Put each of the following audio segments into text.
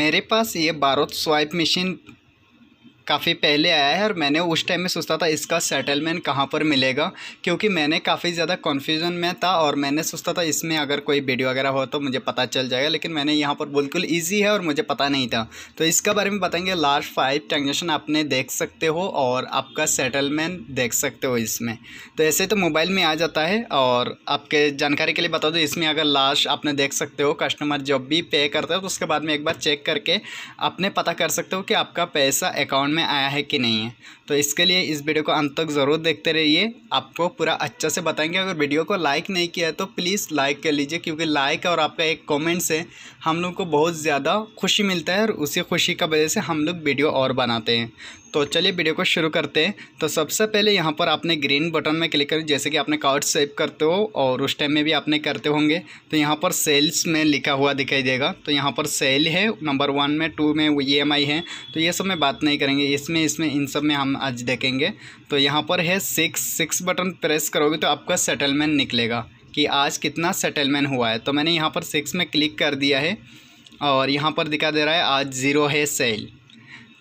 मेरे पास ये Bharat swipe machine काफ़ी पहले आया है और मैंने उस टाइम में सोचता था इसका सेटलमेंट कहाँ पर मिलेगा क्योंकि मैंने काफ़ी ज़्यादा कन्फ्यूजन में था और मैंने सोचता था इसमें अगर कोई वीडियो वगैरह हो तो मुझे पता चल जाएगा लेकिन मैंने यहाँ पर बिल्कुल ईजी है और मुझे पता नहीं था तो इसका बारे में बताएंगे लास्ट फाइव ट्रांजेक्शन आपने देख सकते हो और आपका सेटलमेंट देख सकते हो इसमें तो ऐसे तो मोबाइल में आ जाता है और आपके जानकारी के लिए बता दो इसमें अगर लास्ट आपने देख सकते हो कस्टमर जब भी पे करता है तो उसके बाद में एक बार चेक करके अपने पता कर सकते हो कि आपका पैसा अकाउंट में आया है कि नहीं है तो इसके लिए इस वीडियो को अंत तक ज़रूर देखते रहिए आपको पूरा अच्छा से बताएंगे अगर वीडियो को लाइक नहीं किया है तो प्लीज़ लाइक कर लीजिए क्योंकि लाइक और आपका एक कमेंट से हम लोग को बहुत ज़्यादा खुशी मिलता है और उसी खुशी का वजह से हम लोग वीडियो और बनाते हैं तो चलिए वीडियो को शुरू करते हैं तो सबसे पहले यहाँ पर आपने ग्रीन बटन में क्लिक करें जैसे कि आपने कार्ड सेव करते हो और उस टाइम में भी आपने करते होंगे तो यहाँ पर सेल्स में लिखा हुआ दिखाई देगा तो यहाँ पर सेल है नंबर वन में टू में ई एम आई है तो ये सब में बात नहीं करेंगे इसमें इसमें इन सब में हम आज देखेंगे तो यहाँ पर है सिक्स सिक्स बटन प्रेस करोगे तो आपका सेटलमेंट निकलेगा कि आज कितना सेटलमेंट हुआ है तो मैंने यहाँ पर सिक्स में क्लिक कर दिया है और यहाँ पर दिखा दे रहा है आज ज़ीरो है सेल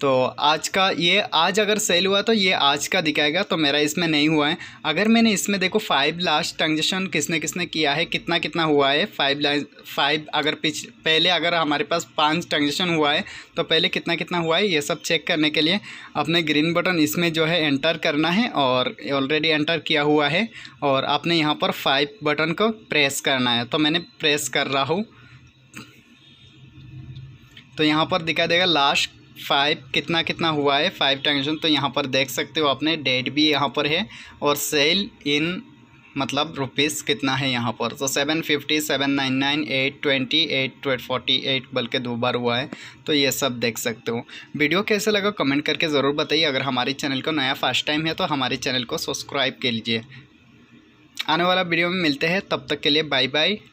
तो आज का ये आज अगर सेल हुआ तो ये आज का दिखाएगा तो मेरा इसमें नहीं हुआ है अगर मैंने इसमें देखो फाइव लास्ट ट्रांजेक्शन किसने किसने किया है कितना कितना हुआ है फाइव लाइन फाइव अगर पिछ पहले अगर हमारे पास पांच ट्रांजेक्शन हुआ है तो पहले कितना कितना हुआ है ये सब चेक करने के लिए अपने ग्रीन बटन इसमें जो है एंटर करना है और ऑलरेडी एंटर किया हुआ है और आपने यहाँ पर फाइव बटन को प्रेस करना है तो मैंने प्रेस कर रहा हूँ तो यहाँ पर दिखा देगा लास्ट फाइव कितना कितना हुआ है फाइव ट्रांजेक्शन तो यहाँ पर देख सकते हो आपने डेट भी यहाँ पर है और सेल इन मतलब रुपीस कितना है यहाँ पर तो seven fifty seven nine nine eight twenty eight forty eight बल्कि दो बार हुआ है तो ये सब देख सकते हो वीडियो कैसे लगा कमेंट करके ज़रूर बताइए अगर हमारे चैनल को नया फर्स्ट टाइम है तो हमारे चैनल को सब्सक्राइब कर लीजिए आने वाला वीडियो में मिलते हैं तब तक के लिए बाय बाय